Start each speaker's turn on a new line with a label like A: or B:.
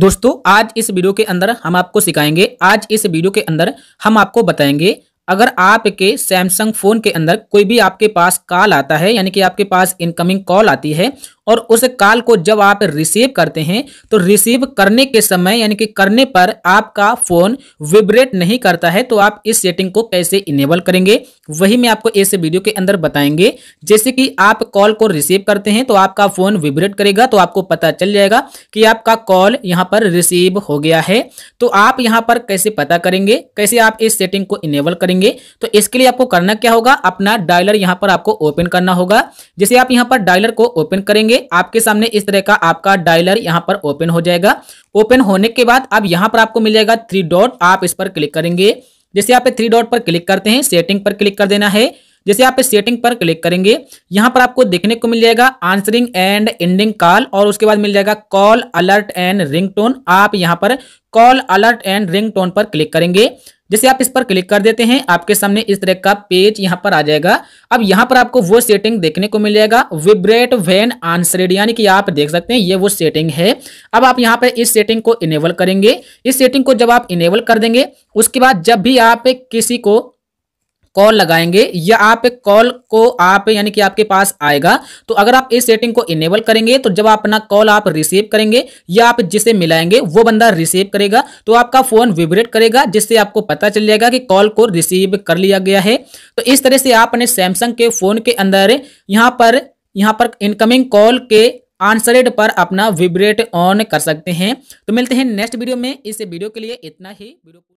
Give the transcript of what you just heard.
A: दोस्तों आज इस वीडियो के अंदर हम आपको सिखाएंगे आज इस वीडियो के अंदर हम आपको बताएंगे अगर आपके सैमसंग फोन के अंदर कोई भी आपके पास कॉल आता है यानी कि आपके पास इनकमिंग कॉल आती है और उस कॉल को जब आप रिसीव करते हैं तो रिसीव करने के समय यानी कि करने पर आपका फोन विब्रेट नहीं करता है तो आप इस सेटिंग को कैसे इनेबल करेंगे वही मैं आपको इस वीडियो के अंदर बताएंगे जैसे कि आप कॉल को रिसीव करते हैं तो आपका फोन विब्रेट करेगा तो आपको पता चल जाएगा कि आपका कॉल यहाँ पर रिसीव हो गया है तो आप यहाँ पर कैसे पता करेंगे कैसे आप इस सेटिंग को इनेबल करेंगे करेंगे तो इसके लिए आपको करना क्या होगा अपना डायलर यहाँ पर आपको ओपन करना होगा जैसे आप यहाँ पर डायलर को ओपन करेंगे आपके सामने इस तरह का आपका डायलर यहाँ पर ओपन हो जाएगा ओपन होने के बाद अब यहाँ पर आपको मिल जाएगा थ्री डॉट आप इस पर क्लिक करेंगे जैसे आप थ्री डॉट पर क्लिक करते हैं सेटिंग पर क्लिक कर देना है जैसे आप सेटिंग पर क्लिक करेंगे यहाँ पर आपको देखने को मिल जाएगा आंसरिंग एंड एंडिंग कॉल और उसके बाद मिल जाएगा कॉल अलर्ट एंड रिंगटोन आप यहाँ पर कॉल अलर्ट एंड रिंगटोन पर क्लिक करेंगे जैसे आप इस पर क्लिक कर देते हैं आपके सामने इस तरह का पेज यहाँ पर आ जाएगा अब यहाँ पर आपको वो सेटिंग देखने को मिल जाएगा विब्रेट वेन आंसरेड यानी कि आप देख सकते हैं ये वो सेटिंग है अब आप यहाँ पर इस सेटिंग को इनेबल करेंगे इस सेटिंग को जब आप इनेबल कर देंगे उसके बाद जब भी आप किसी को कॉल लगाएंगे या आप कॉल को आप यानी कि आपके पास आएगा तो अगर आप इस सेटिंग को इनेबल करेंगे तो जब अपना कॉल आप रिसीव करेंगे या आप जिसे मिलाएंगे वो बंदा रिसीव करेगा तो आपका फोन विब्रेट करेगा जिससे आपको पता चल जाएगा कि कॉल को रिसीव कर लिया गया है तो इस तरह से आप अपने सैमसंग के फोन के अंदर यहाँ पर यहाँ पर इनकमिंग कॉल के आंसरेड पर अपना विब्रेट ऑन कर सकते हैं तो मिलते हैं नेक्स्ट वीडियो में इस वीडियो के लिए इतना ही वीडियो